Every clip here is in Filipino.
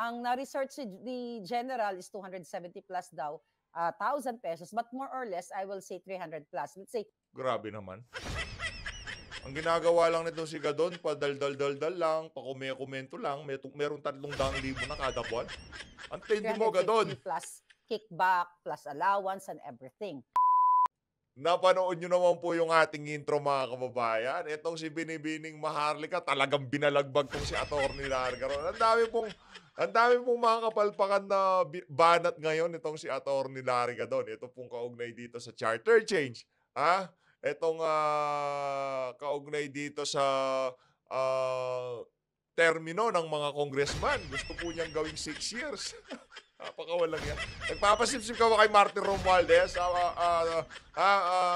Ang na-research ni General is 270 plus daw, uh, ah, 1,000 pesos. But more or less, I will say 300 plus. Let's say... Grabe naman. Ang ginagawa lang nito si Gadon, padaldal-daldal lang, pakumekomento lang, may, meron tatlong daang libo na kada buwan. Ang tindi mo, Gadon. plus kickback, plus allowance and everything. Napanood nyo naman po yung ating intro mga kababayan. Itong si Binibining Maharlika, talagang binalagbag tong si Atty. Largaron. Ang dami pong, ang dami pong mga kapalpakan na banat ngayon itong si Atty. Larga doon. Ito pong kaugnay dito sa charter change. Ha? Itong uh, kaugnay dito sa uh, termino ng mga congressman. Gusto po niyang gawing 6 years. Napakawalang yan. Nagpapasipsip ka ba kay Martin Romualdez? Ah, ah, ah, ah,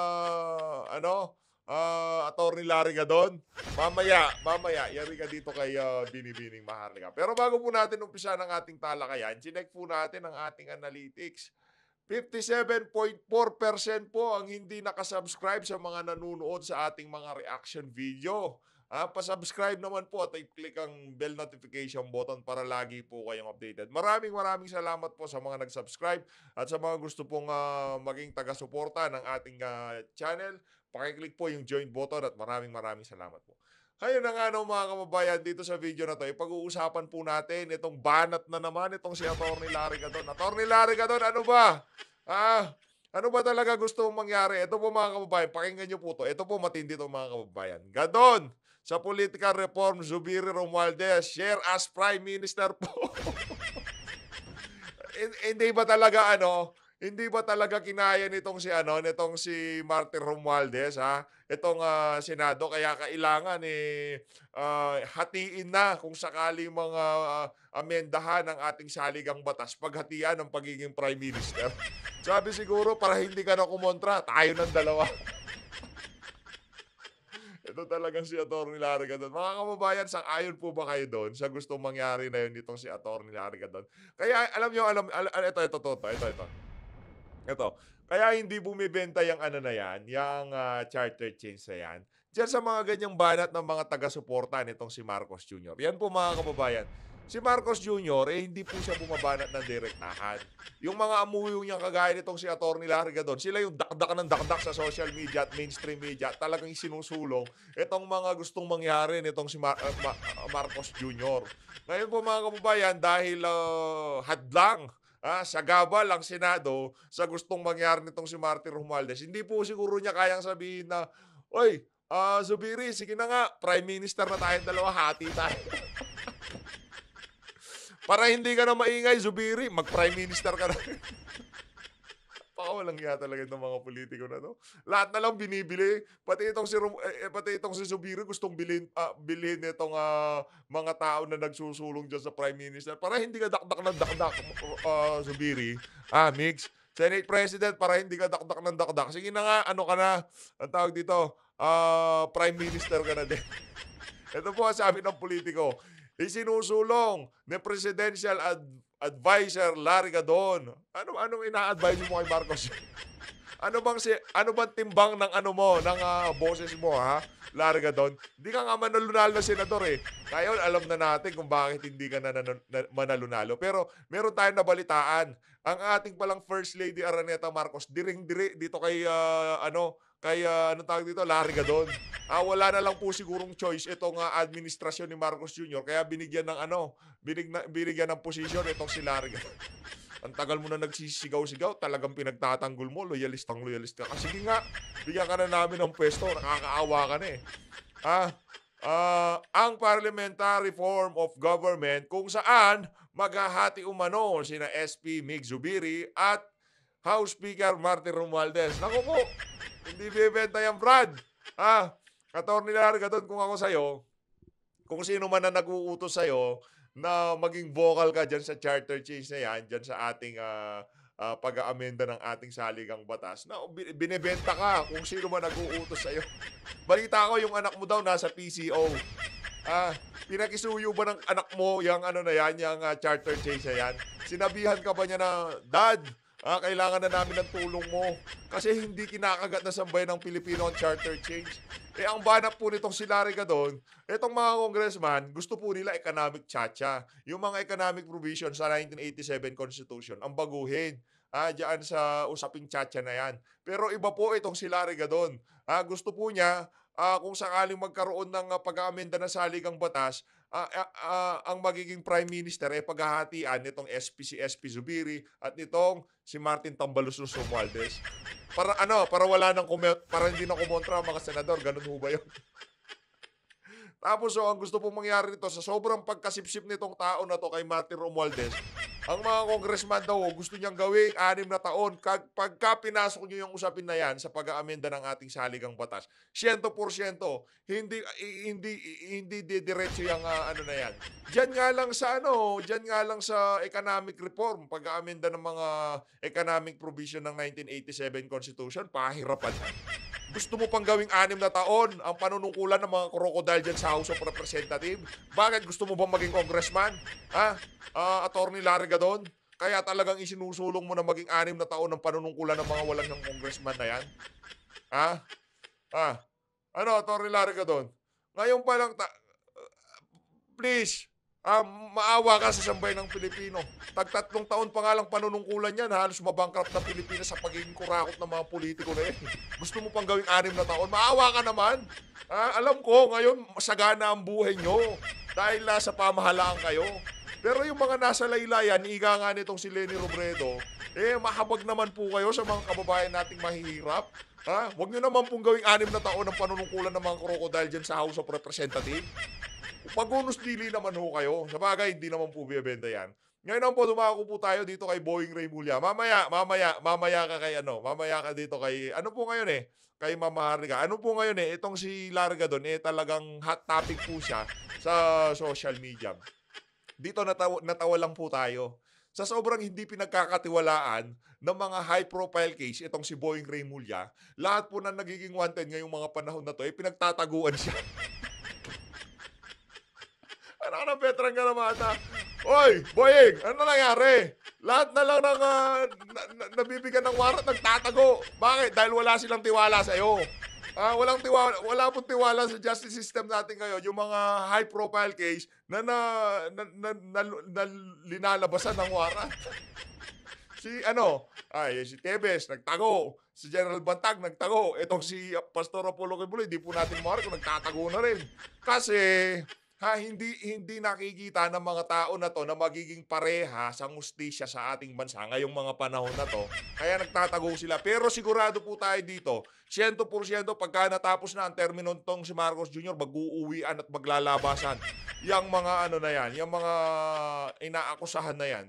ah, ano? Ah, attorney Larry ka doon? Mamaya, mamaya, yari ka dito kay ah, Binibining Maharlika. Pero bago po natin umpisa ng ating talakayan, sinek po natin ang ating analytics. 57.4% po ang hindi nakasubscribe sa mga nanonood sa ating mga reaction video. Ah, pa-subscribe naman po at i-click ang bell notification button para lagi po kayong updated. Maraming maraming salamat po sa mga nag-subscribe at sa mga gusto pong uh, maging taga-suporta ng ating uh, channel. Pakiclick po yung join button at maraming maraming salamat po. Ayun na nga no, mga kababayan, dito sa video na to, ipag-uusapan po natin itong banat na naman, itong si Atty. Larry Gadon. Atty. Larry Gadon, ano ba? Ah, ano ba talaga gusto mong mangyari? Ito po mga kababayan, pakinggan nyo po to. Ito po matindi to mga kababayan. Gadon! sa political reform, Zubiri Romualdez, share as Prime Minister po. hindi ba talaga ano, hindi ba talaga kinaya nitong si ano, nitong si Martin Romualdez ha? Itong uh, Senado kaya kailangan eh uh, hatiin na kung sakali mga uh, amendahan ng ating saligang batas paghatian ng pagiging Prime Minister. Sabi siguro para hindi ka na kumontra, tayo ng dalawa. ito talagang si Atty. Larga doon. Mga kababayan, sang ayon po ba kayo doon sa gustong mangyari na yun nitong si Atty. Larga doon? Kaya alam nyo, alam, alam ito, ito, ito, ito, ito, ito. Ito. Kaya hindi bumibenta yung ano na yan, yung uh, charter change na yan. Diyan sa mga ganyang banat ng mga taga-suporta nitong si Marcos Jr. Yan po mga kababayan. Si Marcos Jr., eh, hindi po siya bumabanat ng direktahan. Yung mga amuyong niya kagaya nitong si Atty. Largadon, sila yung dakdak ng dakdak sa social media at mainstream media, talagang sinusulong itong mga gustong mangyari nitong si Mar- uh, Ma- ah, ah, Marcos Jr. Ngayon po mga kababayan, dahil uh, hadlang ah, gabal ang Senado sa gustong mangyari nitong si Martin Romualdez. Hindi po siguro niya kayang sabihin na, Oy, uh, Zubiri, sige na nga, Prime Minister na tayong dalawa, hati tayo. Para hindi ka na maingay, Zubiri, mag-prime minister ka na. Pakawalang yata talaga itong mga politiko na to. Lahat na lang binibili. Pati itong si, eh, eh, pati itong si Zubiri gustong bilhin, uh, bilhin itong uh, mga tao na nagsusulong dyan sa Prime Minister. Para hindi ka dakdak ng dakdak, uh, Zubiri. Ah, Mix. Senate President, para hindi ka dakdak ng dakdak. Sige na nga, ano ka na, ang tawag dito, uh, Prime Minister ka na din. Ito po ang sabi ng politiko isinusulong ni Presidential Ad- Advisor Larry Gadon. Ano, anong ina-advise mo kay Marcos? Ano bang si ano bang timbang ng ano mo, ng uh, boses mo ha? Larga doon. Hindi ka nga manalunalo na senador eh. Kaya alam na natin kung bakit hindi ka na, na, na manalunalo. Pero meron tayong nabalitaan. Ang ating palang First Lady Araneta Marcos, diring-diri dito kay uh, ano, kay uh, ano tawag dito, Larga doon. Ah, wala na lang po sigurong choice itong uh, administrasyon ni Marcos Jr. Kaya binigyan ng ano, binig binigyan ng posisyon itong si Larga. Ang tagal mo na nagsisigaw-sigaw, talagang pinagtatanggol mo, loyalistang loyalist ka. Kasi ah, nga, bigyan ka na namin ng pwesto, nakakaawa ka na eh. Ah, uh, ang parliamentary form of government kung saan maghahati umano sina SP Mig Zubiri at House Speaker Martin Romualdez. Naku po, hindi bibenta yan, Brad. Ha? Ah, Katorni Larga doon kung ako sa'yo, kung sino man na nag-uutos sa'yo, na maging vocal ka dyan sa charter change na yan, dyan sa ating uh, uh, pag-aamenda ng ating saligang batas na binebenta ka kung sino man nag-uutos sa'yo. Balita ko yung anak mo daw nasa PCO. Ah, pinakisuyo ba ng anak mo yung ano na yan, yung uh, charter change na yan? Sinabihan ka ba niya na, Dad, Ah, kailangan na namin ng tulong mo. Kasi hindi kinakagat na sambayan ng Pilipino ang charter change. Eh, ang banap po nitong sinarika doon, itong mga congressman, gusto po nila economic chacha. Yung mga economic provision sa 1987 Constitution, ang baguhin. Ah, diyan sa usaping chacha na yan. Pero iba po itong silariga doon. Ah, gusto po niya, ah, kung sakaling magkaroon ng ah, pag-aamenda na saligang batas, uh, uh, ang magiging prime minister ay eh, paghahatian nitong SP si SP Zubiri at nitong si Martin Tambalusnos Romualdez. Para ano, para wala nang kume- para hindi na kumontra ang mga senador, ganun ho ba 'yon? Tapos oh, ang gusto pong mangyari nito, sa sobrang pagkasipsip nitong tao na to kay Martin Romualdez, ang mga congressman daw, oh, gusto niyang gawing anim na taon, kag, pagka pinasok niyo yung usapin na yan sa pag-aamenda ng ating saligang batas, 100% hindi hindi hindi didiretso yung uh, ano na yan. Diyan nga lang sa ano, diyan nga lang sa economic reform, pag-aamenda ng mga economic provision ng 1987 Constitution, pahirapan. Gusto mo pang gawing anim na taon ang panunukulan ng mga krokodile dyan sa House of Representatives? Bakit gusto mo bang maging congressman? Ha? Uh, attorney Larry Gadon? Kaya talagang isinusulong mo na maging anim na taon ang panunungkulan ng mga walang ng congressman na yan? Ha? Ha? Ah. Ano, Attorney Larry Gadon? Ngayon pa lang, ta- please, Ah, maawa ka sa sambay ng Pilipino. Tagtatlong taon pa nga lang panunungkulan yan, halos mabangkrap na Pilipinas sa pagiging kurakot ng mga politiko na yan. Gusto mo pang gawing anim na taon, maawa ka naman. Ah, alam ko, ngayon sagana ang buhay nyo dahil sa pamahalaan kayo. Pero yung mga nasa laylayan, iga nga nitong si Lenny Robredo, eh mahabag naman po kayo sa mga kababayan nating mahihirap. Ha? Ah, huwag nyo naman pong gawing anim na taon ng panunungkulan ng mga krokodile dyan sa House of Representatives. Magunos dili naman ho kayo. Sa bagay, hindi naman po bibenta yan. Ngayon po, dumako po tayo dito kay Boeing Ray Mulya. Mamaya, mamaya, mamaya ka kay ano, mamaya ka dito kay, ano po ngayon eh, kay Mama Harga. Ano po ngayon eh, itong si Larga doon, eh talagang hot topic po siya sa social media. Dito natawa, natawa lang po tayo. Sa sobrang hindi pinagkakatiwalaan ng mga high-profile case, itong si Boeing Ray Mulya, lahat po na nagiging wanted ngayong mga panahon na to, eh pinagtataguan siya. Ano na ano, Petrang Garamata? Oy, Boyeng, ano nangyari? Lahat na lang ng, uh, na, na, nabibigyan ng warat nagtatago. Bakit? Dahil wala silang tiwala sa sa'yo. Uh, walang tiwala, wala pong tiwala sa justice system natin ngayon. Yung mga high profile case na, na, na, na, na, na linalabasan ng warrant. si ano, ay, si Tebes, nagtago. Si General Bantag, nagtago. Etong si Pastor Apollo Kibuloy, di po natin marko, nagtatago na rin. Kasi, ha, hindi, hindi nakikita ng mga tao na to na magiging pareha sa ustisya sa ating bansa ngayong mga panahon na to. Kaya nagtatago sila. Pero sigurado po tayo dito, 100% pagka natapos na ang termino tong si Marcos Jr., mag-uuwian at maglalabasan. Yang mga ano na yan, yung mga inaakusahan na yan.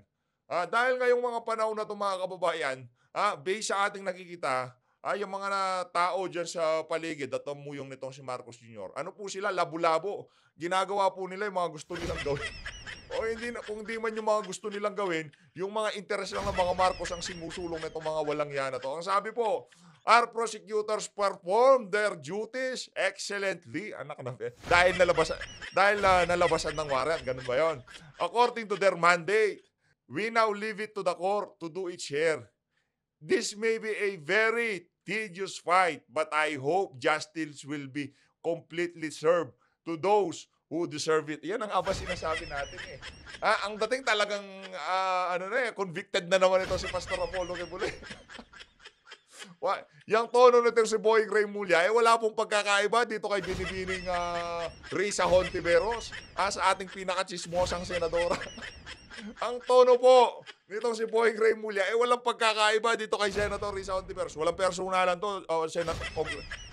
Ah, dahil ngayong mga panahon na to mga kababayan, ah, based sa ating nakikita, Ah, yung mga na tao dyan sa paligid mo yung nitong si Marcos Jr. Ano po sila? Labo-labo. Ginagawa po nila yung mga gusto nilang gawin. o hindi kung di man yung mga gusto nilang gawin, yung mga interes lang ng mga Marcos ang sinusulong nitong mga walang yan to. Ang sabi po, our prosecutors perform their duties excellently. Anak na, dahil nalabas dahil uh, nalabasan ng warrant, ganun ba yon? According to their mandate, we now leave it to the court to do its share This may be a very tedious fight, but I hope justice will be completely served to those who deserve it. Yan ang aba sinasabi natin eh. Ah, ang dating talagang, ah, ano na eh, convicted na naman ito si Pastor Apollo Kebule. Wa, yung tono nito si Boy Gray Mulya, eh wala pong pagkakaiba dito kay binibining uh, ah, Risa Hontiveros as ah, ating pinakachismosang senadora. Ang tono po nitong si Boy Gray Mulya, eh walang pagkakaiba dito kay Senator Risa Hontiveros. Walang personalan to, uh, oh, Senator, uh,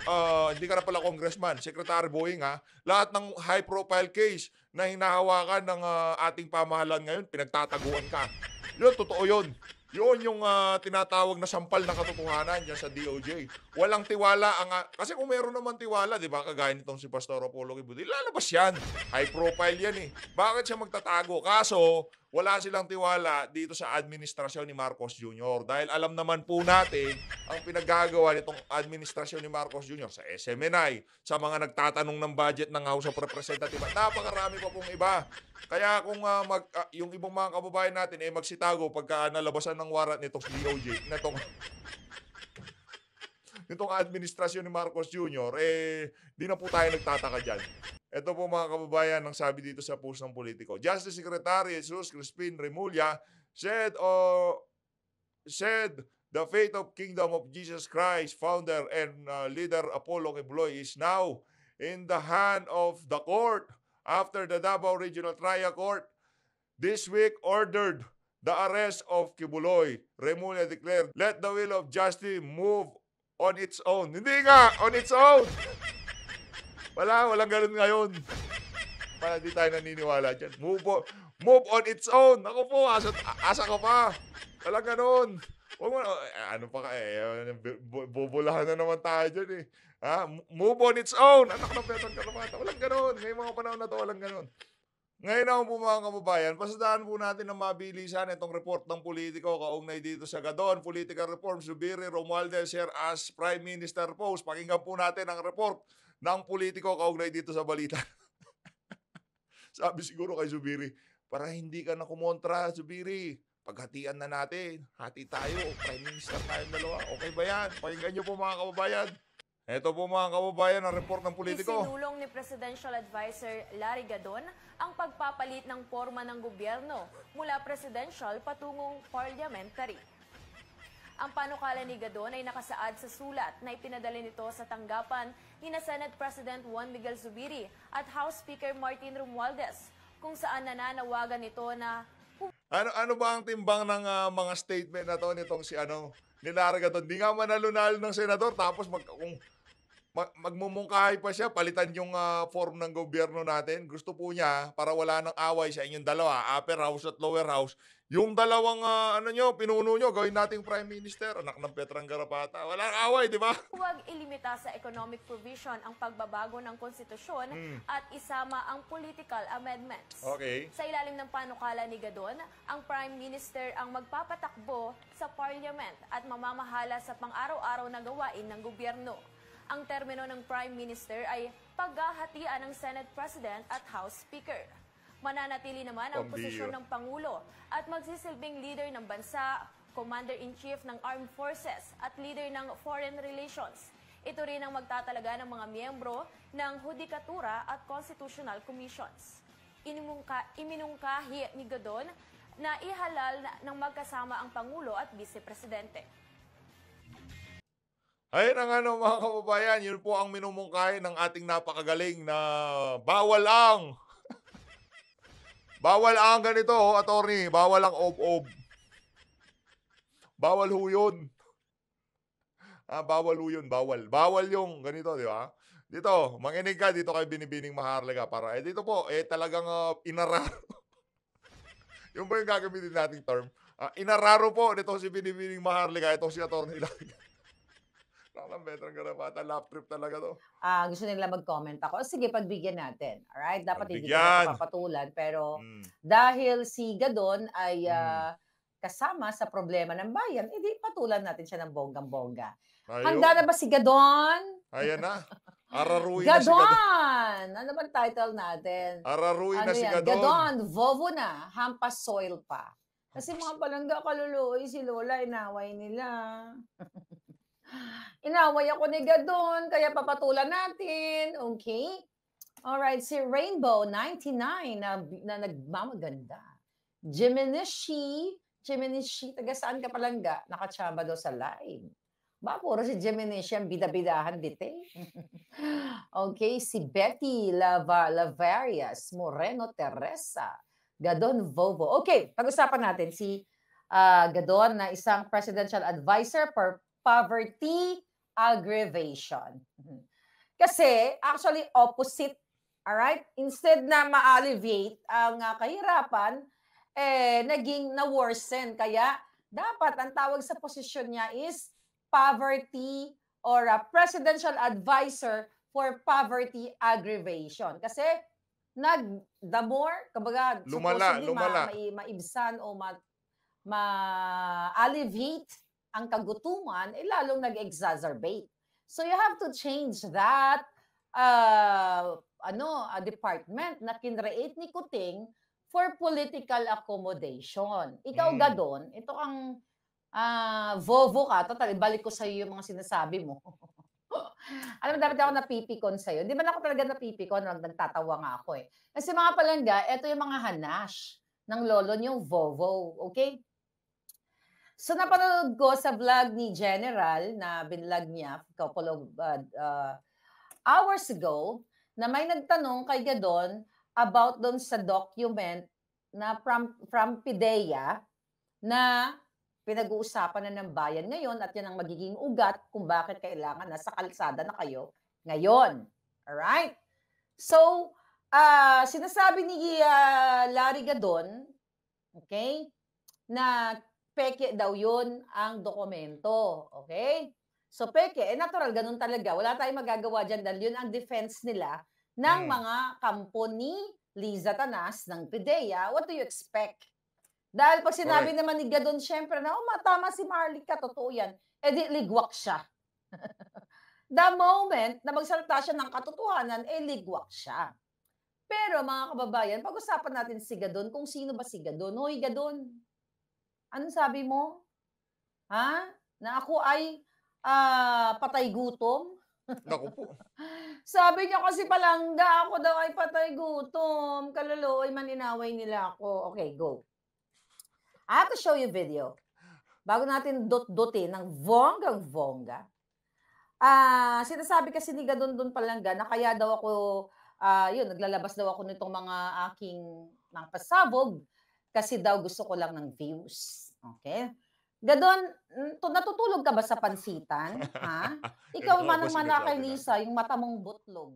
ah, hindi ka na pala congressman, Secretary Boeing ha. Lahat ng high profile case na hinahawakan ng uh, ating pamahalan ngayon, pinagtataguan ka. Yun, totoo yun. Yun yung uh, tinatawag na sampal na katotohanan dyan sa DOJ. Walang tiwala. ang uh, Kasi kung meron naman tiwala, di ba, kagaya nitong si Pastor Apollo Kibuti, lalabas yan. High profile yan eh. Bakit siya magtatago? Kaso, wala silang tiwala dito sa administrasyon ni Marcos Jr. Dahil alam naman po natin ang pinaggagawa nitong administrasyon ni Marcos Jr. sa SMNI, sa mga nagtatanong ng budget ng House of Representatives. Napakarami pa pong iba. Kaya kung uh, mag, uh, yung ibang mga kababayan natin ay eh, magsitago pagka nalabasan ng warat nitong DOJ nitong nitong administrasyon ni Marcos Jr., eh, di na po tayo nagtataka dyan. Ito po mga kababayan, ang sabi dito sa post ng politiko. Justice Secretary Jesus Crispin Remulla said, oh, said the fate of Kingdom of Jesus Christ, founder and uh, leader Apollo Quibloy, is now in the hand of the court after the Davao Regional Trial Court this week ordered the arrest of Kibuloy. Remulla declared, let the will of justice move on its own. Hindi nga, on its own. Wala, walang ganun ngayon. Para di tayo naniniwala dyan. Move on, move on its own. Ako po, asa, asa ko pa. Walang ganun. Huwag mo, eh, ano pa ka eh, bubulahan na naman tayo dyan eh. Ha? Move on its own. Anak ng Betang Kalamata. Walang ganun. Ngayong mga panahon na to, walang ganun. Ngayon naman po mga kababayan, pasadaan po natin ng mabilisan itong report ng politiko kaugnay dito sa Gadon, Political Reform, Subiri Romualdez, Sir as Prime Minister Post. Pakinggan po natin ang report ng politiko kaugnay dito sa balita. Sabi siguro kay Subiri, para hindi ka na kumontra, Subiri. paghatian na natin. Hati tayo, Prime Minister tayo dalawa. Okay ba yan? Pakinggan niyo po mga kababayan. Ito po mga kababayan ang report ng politiko. Isinulong ni Presidential Advisor Larry Gadon ang pagpapalit ng forma ng gobyerno mula presidential patungong parliamentary. Ang panukala ni Gadon ay nakasaad sa sulat na ipinadala nito sa tanggapan ni na Senate President Juan Miguel Zubiri at House Speaker Martin Romualdez kung saan nananawagan nito na... Ano, ano ba ang timbang ng uh, mga statement na to nitong si ano, nilarga to. Hindi nga manalunal ng senador. Tapos mag, kung mag- magmumungkahi pa siya, palitan yung uh, form ng gobyerno natin. Gusto po niya, para wala ng away sa inyong dalawa, upper house at lower house, yung dalawang uh, ano nyo, pinuno nyo, gawin nating prime minister, anak ng Petrang Garapata. Wala ng away, di ba? Huwag ilimita sa economic provision ang pagbabago ng konstitusyon mm. at isama ang political amendments. Okay. Sa ilalim ng panukala ni Gadon, ang prime minister ang magpapatakbo sa parliament at mamamahala sa pang-araw-araw na gawain ng gobyerno. Ang termino ng Prime Minister ay paghahatian ng Senate President at House Speaker. Mananatili naman ang posisyon ng Pangulo at magsisilbing leader ng bansa, Commander-in-Chief ng Armed Forces at leader ng Foreign Relations. Ito rin ang magtatalaga ng mga miyembro ng Hudikatura at Constitutional Commissions. Inimungka, iminungkahi ni Gadon na ihalal ng magkasama ang Pangulo at Vice Presidente. Ayun na nga no, mga kababayan, yun po ang minumungkahi ng ating napakagaling na bawal ang. bawal ang ganito, oh, attorney. Bawal ang ob-ob. Bawal ho yun. Ah, bawal ho yun, bawal. Bawal yung ganito, di ba? Dito, manginig ka dito kay Binibining Maharlaga para eh dito po, eh talagang uh, inararo. yung ba yung gagamitin nating term? Uh, inararo po dito si Binibining Maharlaga, ito si Attorney Laga. Parang veteran karapatan. Lap trip talaga to. Ah, gusto nila mag-comment ako. Ah, sige, pagbigyan natin. Alright? Dapat pagbigyan. hindi ko papatulan. Pero mm. dahil si Gadon ay uh, kasama sa problema ng bayan, hindi eh, patulan natin siya ng bonggang-bongga. Handa na ba si Gadon? Ayan na. Araruin Gadon! na si Gadon. Ano bang title natin? Araruin ano na yan? si Gadon. Gadon, Vovo na, hampas soil pa. Kasi mga palangga kaluluoy eh, si Lola, inaway nila. Inaway ako ni Gadon, kaya papatulan natin. Okay? All right, si Rainbow, 99, na, na nagmamaganda. Geminishi, Geminishi, taga saan ka palangga? Nakachamba daw sa live. Ba, puro si Geminishi ang bidabidahan dito eh. okay, si Betty Lava, Lavarias Moreno Teresa, Gadon Vovo. Okay, pag-usapan natin si uh, Gadon na isang presidential advisor per poverty aggravation. Mm-hmm. Kasi actually opposite, all right? Instead na ma-alleviate ang ah, kahirapan, eh naging na-worsen kaya dapat ang tawag sa posisyon niya is poverty or a presidential advisor for poverty aggravation. Kasi nag the more kumbaga lumala, lumala. Ma, maibsan o ma, ma alleviate ang kagutuman, eh, lalong nag-exacerbate. So you have to change that uh, ano, a uh, department na kinreate ni Kuting for political accommodation. Ikaw mm. gadon, ito ang uh, vovo ka, total, balik ko sa iyo yung mga sinasabi mo. Alam mo, dapat ako napipikon sa'yo. Hindi man ako talaga napipikon, nagtatawa nga ako eh. Kasi mga palangga, ito yung mga hanash ng lolo niyong vovo, okay? So napanood ko sa vlog ni General na binlog niya couple of uh, uh, hours ago na may nagtanong kay Gadon about don sa document na from, from PIDEA na pinag-uusapan na ng bayan ngayon at yan ang magiging ugat kung bakit kailangan nasa kalsada na kayo ngayon. Alright? So, uh, sinasabi ni uh, Larry Gadon, okay, na peke daw yun ang dokumento. Okay? So, peke, eh, natural, ganun talaga. Wala tayong magagawa dyan dahil yun ang defense nila ng hmm. mga kampo ni Liza Tanas ng PIDEA. What do you expect? Dahil pag sinabi Correct. naman ni Gadon, syempre na, oh, matama si Marley ka, totoo yan. Eh, di, ligwak siya. The moment na magsalita siya ng katotohanan, eh, ligwak siya. Pero mga kababayan, pag-usapan natin si Gadon, kung sino ba si Gadon. Hoy, Gadon, Anong sabi mo? Ha? Na ako ay uh, patay gutom? Naku po. Sabi niya kasi palangga, ako daw ay patay gutom. Kaluluoy, maninaway nila ako. Okay, go. I have to show you video. Bago natin dot-dotin ng vonggang vonga. Ah, uh, sinasabi kasi ni Gadon doon palangga na kaya daw ako uh, yun, naglalabas daw ako nitong mga aking mga pasabog kasi daw gusto ko lang ng views. Okay? Gadon, mm, natutulog ka ba sa pansitan? Ha? Ikaw man mana kay Lisa, yung mata mong butlog.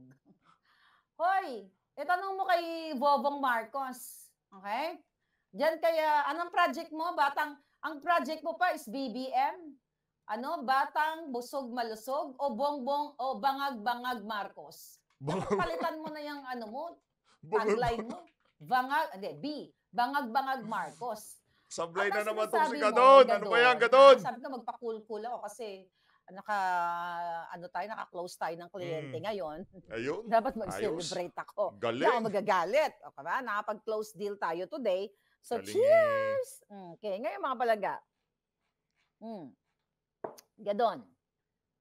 Hoy, itanong mo kay Bobong Marcos. Okay? Diyan kaya, anong project mo? Batang, ang project mo pa is BBM. Ano? Batang, busog, malusog, o bongbong, o bangag-bangag Marcos. Palitan mo na yung ano mo, tagline mo. Bangag, hindi, B, bangag-bangag Marcos. Sablay ano na naman itong si Gadon. Ano ba yan, Gadon? Sabi ko magpa-cool-cool ako kasi naka ano tayo naka-close tayo ng kliyente mm. ngayon. Ayun. Dapat mag-celebrate ako. Galing. Hindi magagalit. O ka ba? Nakapag-close deal tayo today. So Galing. cheers. Hmm, okay, ngayon mga balaga. Mm. Gadon.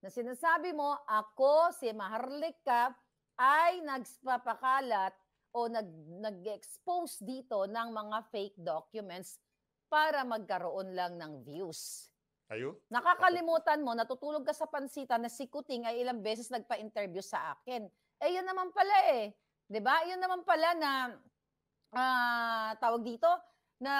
Na sinasabi mo ako si Maharlika ay nagpapakalat o nag nag-expose dito ng mga fake documents para magkaroon lang ng views. Ayo? Nakakalimutan mo, natutulog ka sa pansita na si Kuting ay ilang beses nagpa-interview sa akin. Eh, yun naman pala eh. ba diba? Yun naman pala na uh, tawag dito, na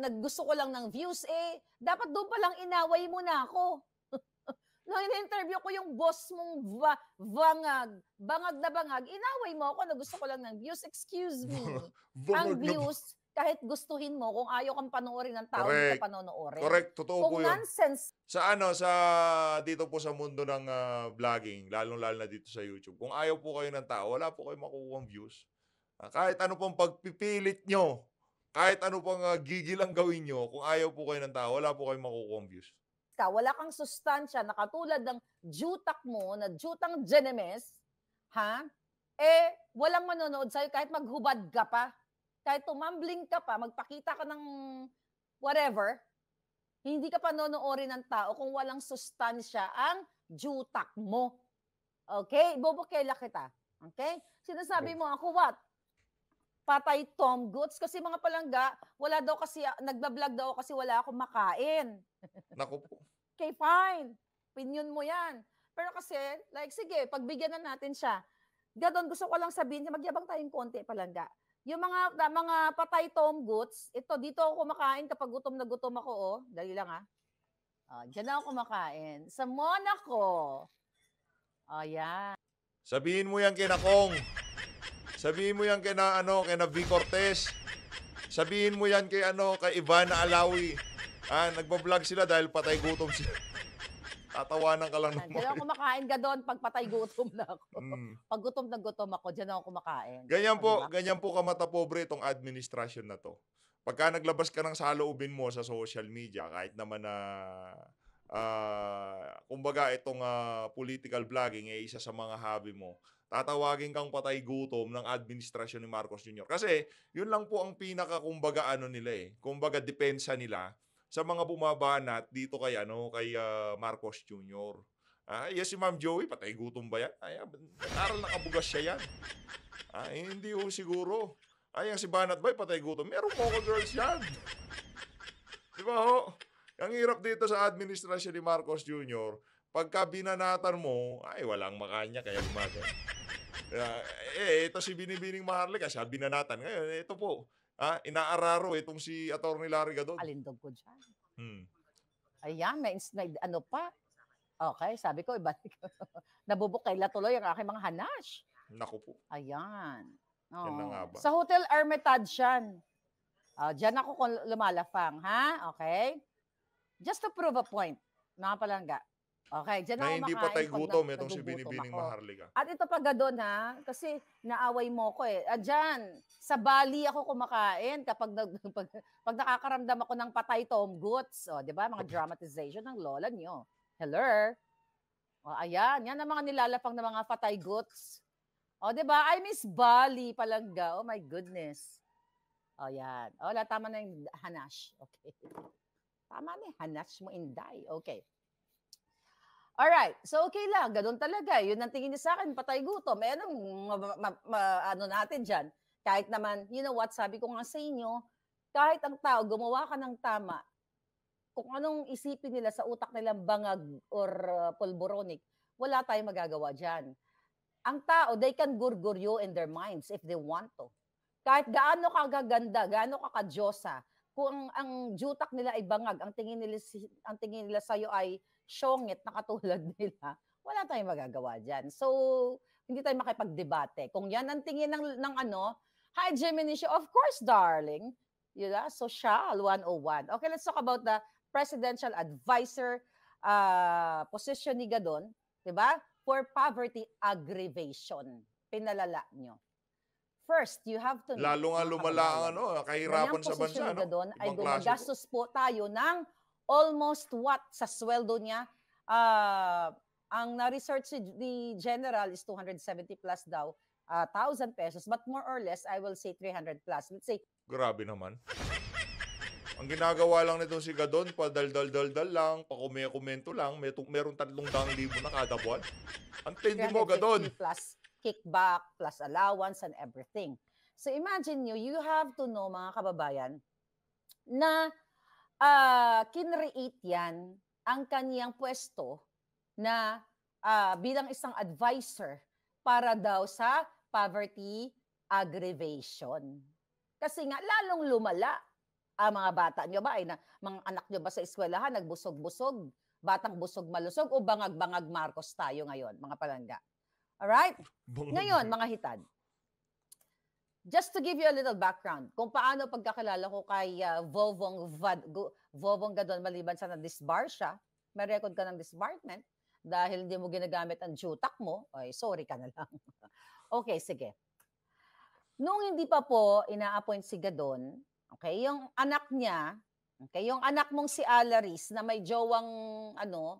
naggusto ko lang ng views, eh, dapat doon pa lang inaway mo na ako. Nung in-interview ko yung boss mong va- bangag, bangag na bangag, inaway mo ako na gusto ko lang ng views. Excuse me. ang views, kahit gustuhin mo, kung ayaw kang panoorin ng tao, Correct. hindi ka panonoorin. Correct. Totoo kung po yun. nonsense. Sa ano, sa dito po sa mundo ng uh, vlogging, lalong-lalo na dito sa YouTube, kung ayaw po kayo ng tao, wala po kayo makukuha views. Uh, kahit ano pong pagpipilit nyo, kahit ano pang uh, ah, gigil ang gawin nyo, kung ayaw po kayo ng tao, wala po kayo makukuha views ka, wala kang sustansya na katulad ng jutak mo, na jutang genemes, ha? Eh, walang manonood sa'yo kahit maghubad ka pa kahit tumambling ka pa, magpakita ka ng whatever, hindi ka panonoorin ng tao kung walang sustansya ang jutak mo. Okay? Bobokela kita. Okay? Sinasabi mo ako what? Patay Tom Goods kasi mga palangga, wala daw kasi, nagbablog daw kasi wala akong makain. Naku po. Okay, fine. Opinion mo yan. Pero kasi, like, sige, pagbigyan na natin siya. Ganon, gusto ko lang sabihin, magyabang tayong konti palangga. Yung mga mga patay tom goods, ito dito ako kumakain kapag gutom na gutom ako, oh. Dali lang ah. Oh, diyan ako kumakain. Sa Monaco. Oh, yan. Sabihin mo yang kina Kong. Sabihin mo yang kina ano, kina V Cortez. Sabihin mo yan kay ano, kay Ivana Alawi. Ah, nagbo-vlog sila dahil patay gutom sila. Tatawanan ka lang ng Diyan ako kumakain ka doon pag patay gutom na ako. Mm. Pag gutom na gutom ako, diyan ako kumakain. Ganyan po, diba? ganyan po kamata pobre itong administration na to. Pagka naglabas ka ng saloobin mo sa social media, kahit naman na uh, kumbaga itong uh, political vlogging ay eh, isa sa mga hobby mo, tatawagin kang patay gutom ng administrasyon ni Marcos Jr. Kasi yun lang po ang pinaka kumbaga ano nila eh, kumbaga depensa nila sa mga bumabanat dito kay ano kay uh, Marcos Jr. Ah, yes, si Ma'am Joey, patay gutom ba yan? Ay, ah, aral na siya yan. Ah, hindi ho siguro. Ay, ang si Banat Boy, patay gutom. Meron po Coco Girls yan. Di ba ho? Ang hirap dito sa administrasyon ni Marcos Jr., pagka binanatan mo, ay, walang makanya, kaya lumaga. Uh, ah, eh, ito si Binibining Maharlika, siya binanatan. Ngayon, ito po, Ah, inaararo eh, itong si Atty. Larry Gadon. Alindog ko dyan. Hmm. Ayan, may, may ano pa. Okay, sabi ko, ibalik. Nabubukayla tuloy ang aking mga hanash. Naku po. Ayan. Oh. Sa Hotel Hermitage yan. Uh, ah, diyan ako kung lumalafang, ha? Okay? Just to prove a point, mga palangga. Okay, dyan na ako hindi pa tayo gutom itong si Binibining ako. Maharlika. At ito pa doon ha, kasi naaway mo ko eh. Ah, dyan, sa Bali ako kumakain kapag nag, pag, pag nakakaramdam ako ng patay Tom Goods. O, di ba? Mga dramatization ng lola nyo. Hello? O, ayan, yan ang mga nilalapang ng mga patay goods. O, di ba? I miss Bali palangga. Oh my goodness. O, yan. O, wala, tama na yung Hanash. Okay. Tama na yung Hanash mo, in Inday. Okay. All right. So okay lang, ganun talaga. Eh, 'Yun ang tingin niya sa akin, patay gutom. Eh anong ma- ma- ma- ano natin diyan? Kahit naman, you know what, sabi ko nga sa inyo, kahit ang tao gumawa ka ng tama, kung anong isipin nila sa utak nilang bangag or uh, polboronic, wala tayong magagawa diyan. Ang tao, they can gurgur you in their minds if they want to. Kahit gaano ka gaganda, gaano ka kadyosa, ah, kung ang, ang jutak nila ay bangag, ang tingin nila ang tingin nila sa iyo ay syongit na katulad nila, wala tayong magagawa diyan. So, hindi tayo makipagdebate. Kung yan ang tingin ng, ng ano, Hi Gemini siya, of course darling. You know, social 101. Okay, let's talk about the presidential advisor uh, ah, position ni Gadon, 'di ba? For poverty aggravation. Pinalala nyo. First, you have to... Lalo nga lumala ang ano, kahirapan sa bansa. Ang no? ay gumagastos po tayo ng almost what sa sweldo niya? Uh, ang na-research ni General is 270 plus daw, uh, ah, 1,000 pesos. But more or less, I will say 300 plus. Let's say... Grabe naman. Ang ginagawa lang nitong si Gadon, padaldal-daldal lang, pakumekomento lang, may meron tatlong daang libo na kada buwan. Ang tindi mo, Gadon. Plus kickback, plus allowance, and everything. So imagine you, you have to know, mga kababayan, na uh, kinreate yan ang kaniyang pwesto na uh, bilang isang advisor para daw sa poverty aggravation. Kasi nga, lalong lumala ang ah, mga bata nyo ba, ay na, mga anak nyo ba sa eskwelahan, nagbusog-busog, batang busog malusog, o bangag-bangag Marcos tayo ngayon, mga palangga. Alright? Ngayon, mga hitad, Just to give you a little background, kung paano pagkakilala ko kay uh, Vovong, Vad, Vovong Gadon, maliban sa na-disbar siya, may record ka ng disbarment dahil hindi mo ginagamit ang jutak mo, ay sorry ka na lang. okay, sige. Noong hindi pa po ina-appoint si Gadon, okay, yung anak niya, okay, yung anak mong si Alaris na may jowang ano,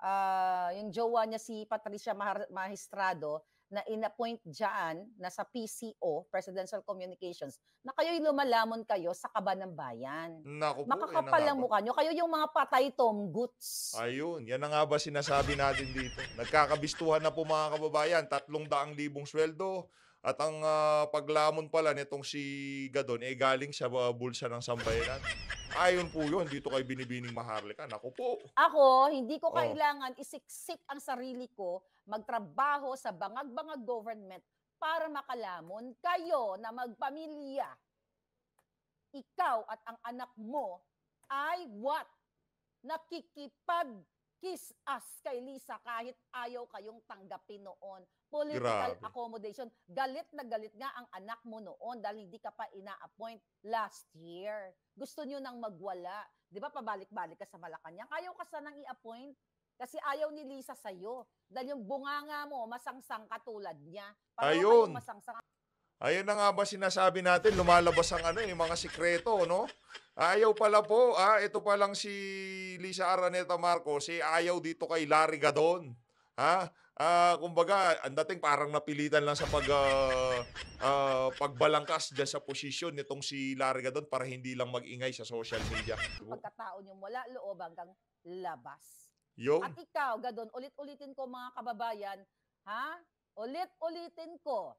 uh, yung jowa niya si Patricia Mahistrado, na inappoint diyan na sa PCO, Presidential Communications, na kayo'y lumalamon kayo sa kaba ng bayan. Naku po, Makakapal ang mukha nyo. Kayo yung mga patay goods. Ayun, yan na nga ba sinasabi natin dito? Nagkakabistuhan na po mga kababayan. Tatlong daang libong sweldo, at ang uh, paglamon pala nitong si Gadon, eh galing siya, uh, bulsa ng sambayanan. Ayon ah, po yun, dito kay Binibining Maharlika. Ako po. Ako, hindi ko oh. kailangan oh. isiksik ang sarili ko magtrabaho sa bangag-bangag government para makalamon kayo na magpamilya. Ikaw at ang anak mo ay what? Nakikipag Kiss us kay Lisa kahit ayaw kayong tanggapin noon. Political Grabe. accommodation. Galit na galit nga ang anak mo noon dahil hindi ka pa ina-appoint last year. Gusto nyo nang magwala. Di ba pabalik-balik ka sa Malacanang? Ayaw ka sanang i-appoint kasi ayaw ni Lisa sa'yo. Dahil yung bunganga mo, masangsang katulad niya. Paano Ayun. Masangsang Ayun na nga ba sinasabi natin, lumalabas ang ano, yung mga sikreto, no? Ayaw pala po, ah, ito pa lang si Lisa Araneta Marcos, si eh, ayaw dito kay Larry Gadon. Ha? Ah, kumbaga, ang dating parang napilitan lang sa pag uh, uh, pagbalangkas diyan sa posisyon nitong si Larry Gadon para hindi lang magingay sa social media. Pagkataon yung mula loob hanggang labas. Yung? At ikaw, Gadon, ulit-ulitin ko mga kababayan, ha? Ulit-ulitin ko,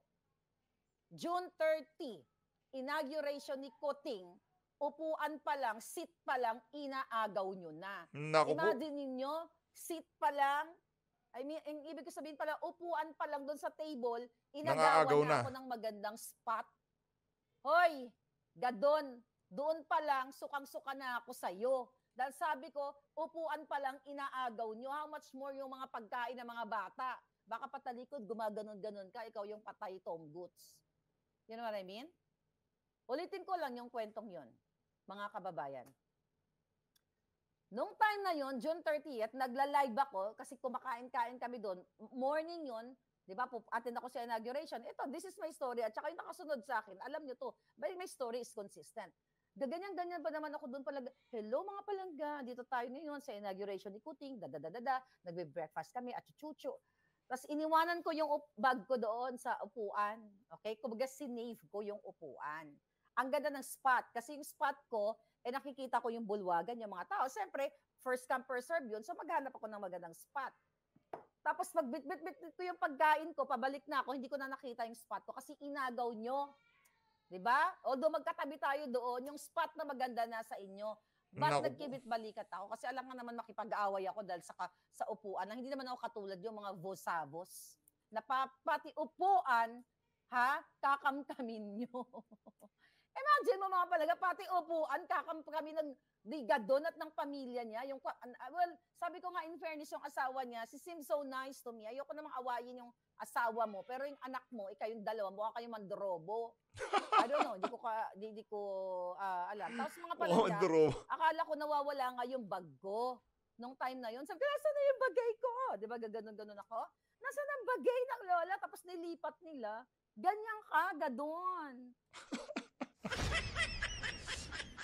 June 30, inauguration ni Kuting, upuan pa lang, sit pa lang, inaagaw nyo na. Naku Imagine ninyo, sit pa lang, I mean, ibig ko sabihin pala, upuan pa lang doon sa table, inagawan na, na ako ng magandang spot. Hoy, gadon, doon pa lang, sukang-suka na ako sa'yo. Dahil sabi ko, upuan pa lang, inaagaw nyo. How much more yung mga pagkain ng mga bata? Baka patalikod, gumaganon-ganon ka, ikaw yung patay Tom Goods. You know what I mean? Ulitin ko lang yung kwentong yon, mga kababayan. Nung time na yon, June 30th, nagla-live ako kasi kumakain-kain kami doon. Morning yon, 'di ba? Attend ako sa inauguration. Ito, this is my story at saka yung nakasunod sa akin. Alam niyo to, but my story is consistent. Ganyan-ganyan pa naman ako doon palag, hello mga palangga, dito tayo ngayon sa inauguration ni Kuting, dadadadada, nagbe-breakfast kami at chuchu. Tapos iniwanan ko yung bag ko doon sa upuan. Okay? Kumbaga sinave ko yung upuan. Ang ganda ng spot. Kasi yung spot ko, eh nakikita ko yung bulwagan yung mga tao. Siyempre, first come, first serve yun. So maghanap ako ng magandang spot. Tapos magbitbit-bit ko yung pagkain ko, pabalik na ako, hindi ko na nakita yung spot ko kasi inagaw nyo. 'Di ba? Although magkatabi tayo doon, yung spot na maganda na sa inyo, Ba't no. nagkibit balikat ako? Kasi alam nga naman makipag-aaway ako dahil sa, sa upuan. Na Hindi naman ako katulad yung mga vosabos na pa, pati upuan, ha, kakamkamin nyo. Imagine mo mga palaga, pati upuan, kakam ng digadon at ng pamilya niya. Yung, ah, well, sabi ko nga in fairness yung asawa niya, si Sim so nice to me. Ayoko namang awayin yung asawa mo, pero yung anak mo, ikaw yung dalawa, mukha kayong mandrobo. I don't know, hindi ko, ka, di, di ko uh, alam. Tapos mga pala oh, akala ko nawawala nga yung bag ko nung time na yun. Sabi ko, na yung bagay ko? Di ba, gaganon-ganon ako? Nasa ang bagay ng lola? Tapos nilipat nila. Ganyan ka, gadon.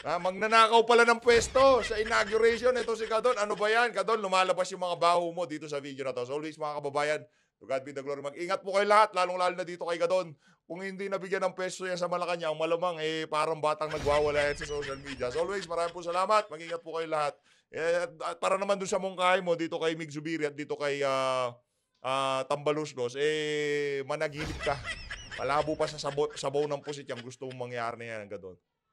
Ah, magnanakaw pala ng pwesto sa inauguration. Ito si Kadon. Ano ba yan? Kadon, lumalabas yung mga baho mo dito sa video na to. So always mga kababayan, to God be the glory. Mag-ingat po kayo lahat, lalong-lalo na dito kay Kadon. Kung hindi nabigyan ng pwesto yan sa Malacanang, malamang eh parang batang nagwawala yan sa social media. So always, maraming po salamat. Mag-ingat po kayo lahat. Eh, at para naman doon sa mungkahay mo, dito kay Mig Zubiri at dito kay uh, ah, uh, ah, Tambalusnos, eh managilip ka. Palabo pa sa sabo, sabaw ng pusit yung gusto mong mangyari na yan. Gadon.